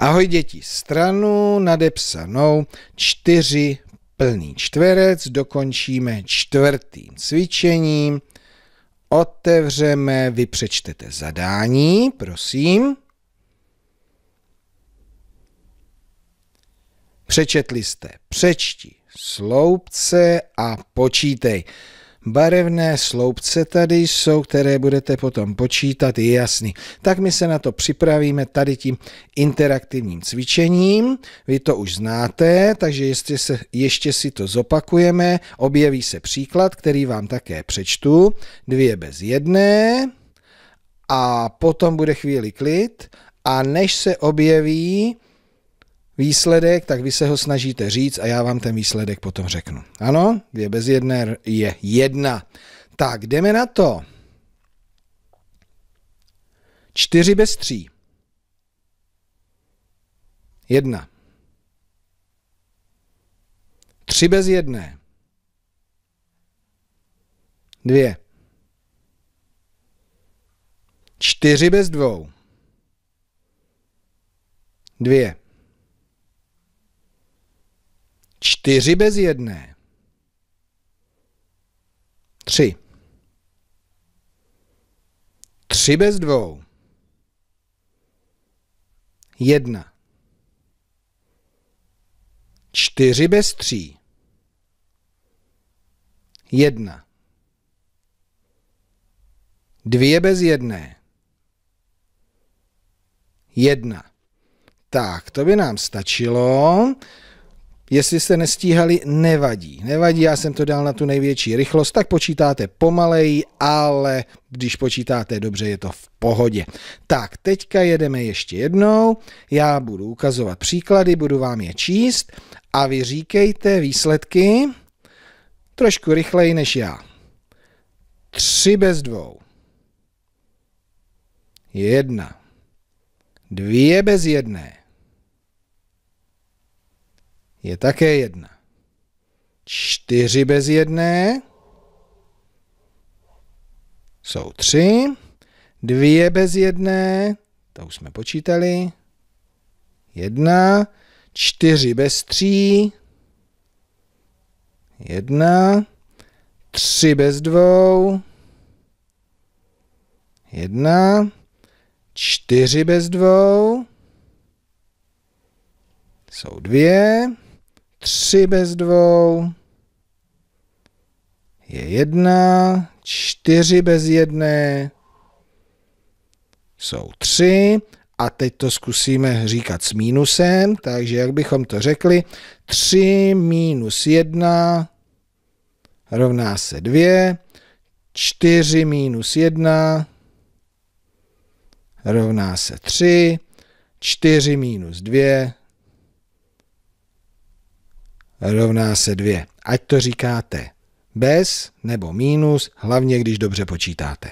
Ahoj děti, stranu nadepsanou čtyři plný čtverec dokončíme čtvrtým cvičením. Otevřeme, vy přečtete zadání, prosím. Přečetli jste přečti sloupce a počítej. Barevné sloupce tady jsou, které budete potom počítat, je jasný. Tak my se na to připravíme tady tím interaktivním cvičením. Vy to už znáte, takže ještě, se, ještě si to zopakujeme. Objeví se příklad, který vám také přečtu. Dvě bez jedné a potom bude chvíli klid a než se objeví výsledek, tak vy se ho snažíte říct a já vám ten výsledek potom řeknu. Ano, dvě bez jedné je jedna. Tak, jdeme na to. Čtyři bez tří. Jedna. Tři bez jedné. Dvě. Čtyři bez dvou. Dvě. Čtyři bez jedné. Tři. Tři bez dvou. Jedna. Čtyři bez tří. Jedna. Dvě bez jedné. Jedna. Tak, to by nám stačilo. Jestli jste nestíhali, nevadí. Nevadí, já jsem to dal na tu největší rychlost, tak počítáte pomaleji, ale když počítáte dobře, je to v pohodě. Tak, teďka jedeme ještě jednou. Já budu ukazovat příklady, budu vám je číst a vy říkejte výsledky trošku rychleji než já. Tři bez dvou. Jedna. Dvě bez jedné je také jedna. Čtyři bez jedné jsou tři. Dvě bez jedné, to už jsme počítali. Jedna. Čtyři bez tří. Jedna. Tři bez dvou. Jedna. Čtyři bez dvou. Jsou dvě. 3 bez dvou je 1, 4 bez jedné jsou 3 a teď to zkusíme říkat s mínusem, takže jak bychom to řekli, 3 minus 1 rovná se 2, 4 minus 1 rovná se 3, 4 minus 2 rovná se dvě. Ať to říkáte bez nebo mínus, hlavně když dobře počítáte.